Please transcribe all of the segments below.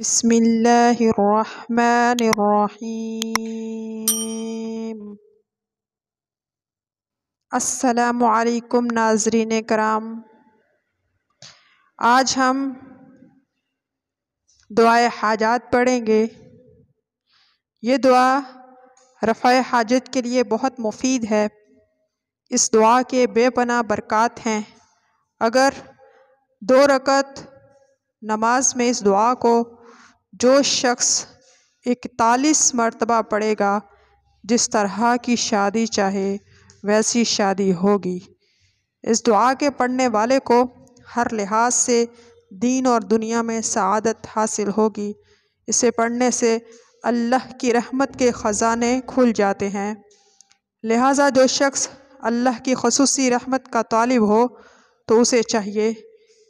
بسم اللہ الرحمن الرحیم السلام علیکم ناظرین کرام آج ہم دعائے حاجات پڑھیں گے یہ دعا رفع حاجت کے لیے بہت مفید ہے اس دعا کے بے پناہ برکات ہیں اگر دو رکت نماز میں اس دعا کو جو شخص اکتالیس مرتبہ پڑھے گا جس طرح کی شادی چاہے ویسی شادی ہوگی اس دعا کے پڑھنے والے کو ہر لحاظ سے دین اور دنیا میں سعادت حاصل ہوگی اسے پڑھنے سے اللہ کی رحمت کے خزانے کھل جاتے ہیں لہٰذا جو شخص اللہ کی خصوصی رحمت کا طالب ہو تو اسے چاہیے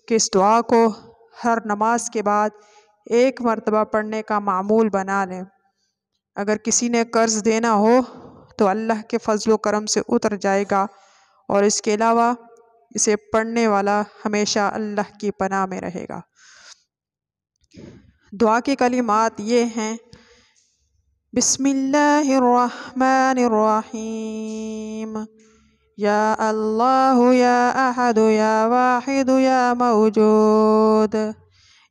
کہ اس دعا کو ہر نماز کے بعد ایک مرتبہ پڑھنے کا معمول بنا لیں اگر کسی نے قرض دینا ہو تو اللہ کے فضل و کرم سے اتر جائے گا اور اس کے علاوہ اسے پڑھنے والا ہمیشہ اللہ کی پناہ میں رہے گا دعا کی کلمات یہ ہیں بسم اللہ الرحمن الرحیم یا اللہ یا یا احد واحد یا موجود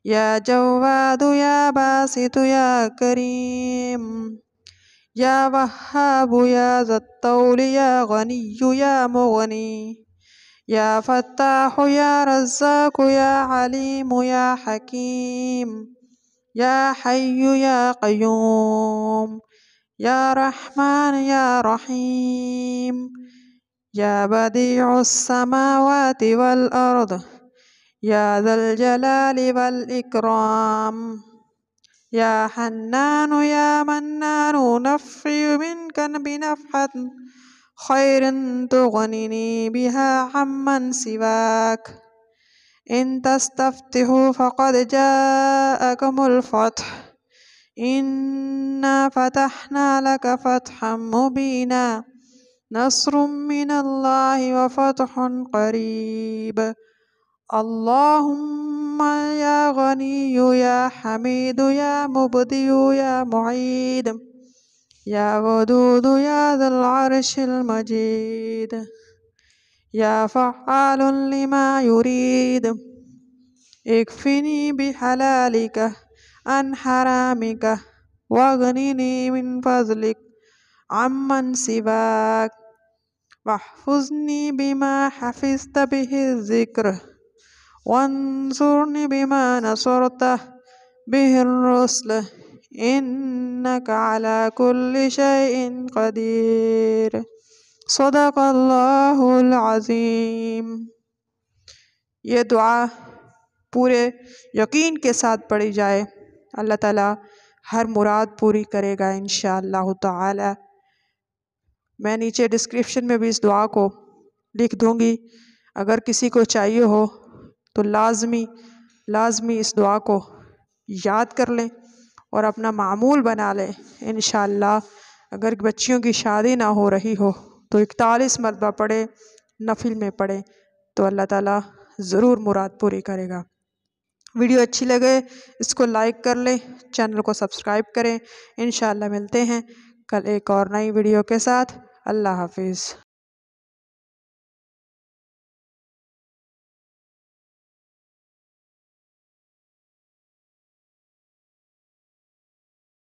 يا جواد يا باسط يا كريم يا وهاب يا ذا الطول يا غني يا مغني يا فتاح يا رزاق يا عليم يا حكيم يا حي يا قيوم يا رحمن يا رحيم يا بديع السماوات والأرض يا ذا الجلال والإكرام يا حنان يا منان نفي منك بنفحة خير تغنني بها عمن سواك إن تستفتحوا فقد جاءكم الفتح إنا فتحنا لك فتحا مبينا نصر من الله وفتح قريب اللهم يا غني يا حميد يا مبدي يا معيد يا ودود يا ذا العرش المجيد يا فعال لما يريد اكفني بحلالك عن حرامك واغنني من فضلك عمن سواك واحفظني بما حفظت به الذكر وانصرني بما نصرته به الرسل إنك على كل شيء قدير صدق اللہ یہ دعا پورے یقین کے ساتھ پڑھی جائے اللہ تعالیٰ ہر مراد پوری کرے گا انشاء اللہ تعالی میں نیچے ڈسکرپشن میں بھی اس دعا کو لکھ دوں گی اگر کسی کو چاہیے ہو تو لازمی لازمی اس دعا کو یاد کر لیں اور اپنا معمول بنا لیں انشاءاللہ اگر بچیوں کی شادی نہ ہو رہی ہو تو اکتالیس مرتبہ پڑھیں نفل میں پڑھیں تو اللہ تعالیٰ ضرور مراد پوری کرے گا ویڈیو اچھی لگے اس کو لائک کر لیں چینل کو سبسکرائب کریں انشاءاللہ ملتے ہیں کل ایک اور نئی ویڈیو کے ساتھ اللہ حافظ